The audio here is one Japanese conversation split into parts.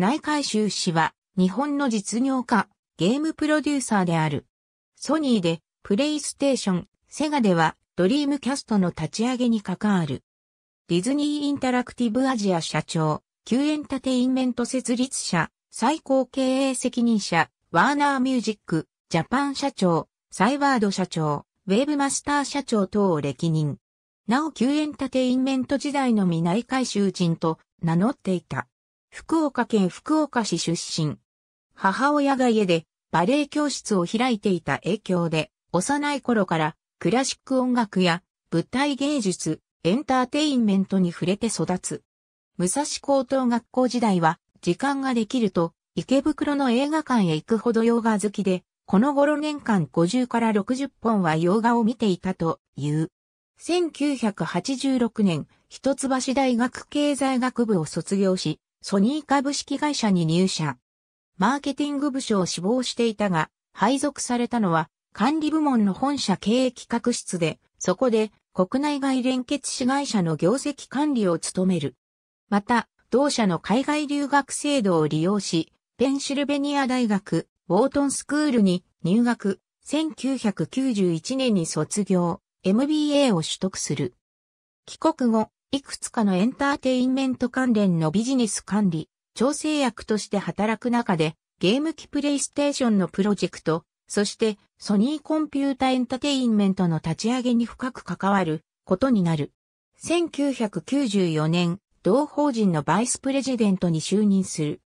内海修氏は、日本の実業家、ゲームプロデューサーである。ソニーで、プレイステーション、セガでは、ドリームキャストの立ち上げに関わる。ディズニーインタラクティブアジア社長、旧エンタテインメント設立者、最高経営責任者、ワーナーミュージック、ジャパン社長、サイワード社長、ウェーブマスター社長等を歴任。なお旧エンタテインメント時代の未内回収人と名乗っていた。福岡県福岡市出身。母親が家でバレエ教室を開いていた影響で、幼い頃からクラシック音楽や舞台芸術、エンターテインメントに触れて育つ。武蔵高等学校時代は、時間ができると、池袋の映画館へ行くほど洋画好きで、この頃年間50から60本は洋画を見ていたという。1986年、一橋大学経済学部を卒業し、ソニー株式会社に入社。マーケティング部署を志望していたが、配属されたのは管理部門の本社経営企画室で、そこで国内外連結子会社の業績管理を務める。また、同社の海外留学制度を利用し、ペンシルベニア大学、ウォートンスクールに入学、1991年に卒業、MBA を取得する。帰国後、いくつかのエンターテインメント関連のビジネス管理、調整役として働く中で、ゲーム機プレイステーションのプロジェクト、そしてソニーコンピュータエンタテインメントの立ち上げに深く関わることになる。1994年、同法人のバイスプレジデントに就任する。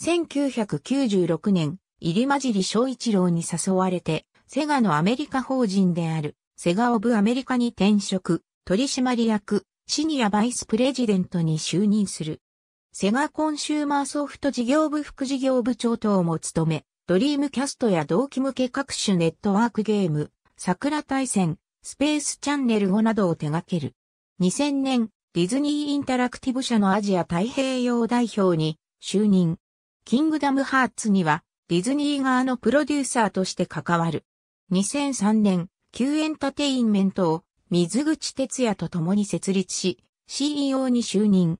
1996年、入り混じり小一郎に誘われて、セガのアメリカ法人である、セガオブアメリカに転職、取締役、シニアバイスプレジデントに就任する。セガコンシューマーソフト事業部副事業部長等も務め、ドリームキャストや同期向け各種ネットワークゲーム、桜大戦、スペースチャンネル5などを手掛ける。2000年、ディズニーインタラクティブ社のアジア太平洋代表に就任。キングダムハーツにはディズニー側のプロデューサーとして関わる。2003年、旧エンタテインメントを水口哲也と共に設立し、CEO に就任。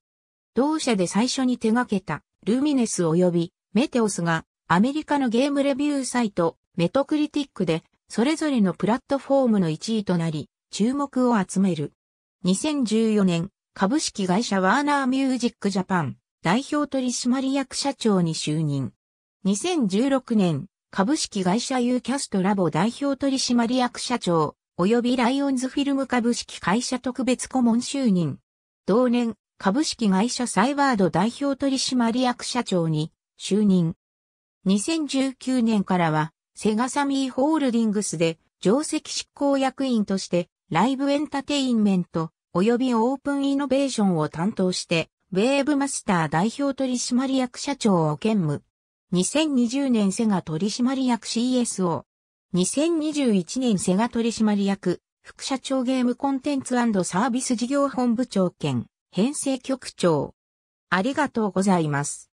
同社で最初に手掛けたルミネス及びメテオスがアメリカのゲームレビューサイトメトクリティックでそれぞれのプラットフォームの1位となり注目を集める。2014年株式会社ワーナーミュージックジャパン代表取締役社長に就任。2016年株式会社ユーキャストラボ代表取締役社長及びライオンズフィルム株式会社特別顧問就任。同年、株式会社サイバード代表取締役社長に就任。2019年からは、セガサミーホールディングスで上席執行役員としてライブエンタテインメント及びオープンイノベーションを担当して、ウェーブマスター代表取締役社長を兼務。2020年セガ取締役 CSO。2021年セガ取締役、副社長ゲームコンテンツサービス事業本部長兼、編成局長。ありがとうございます。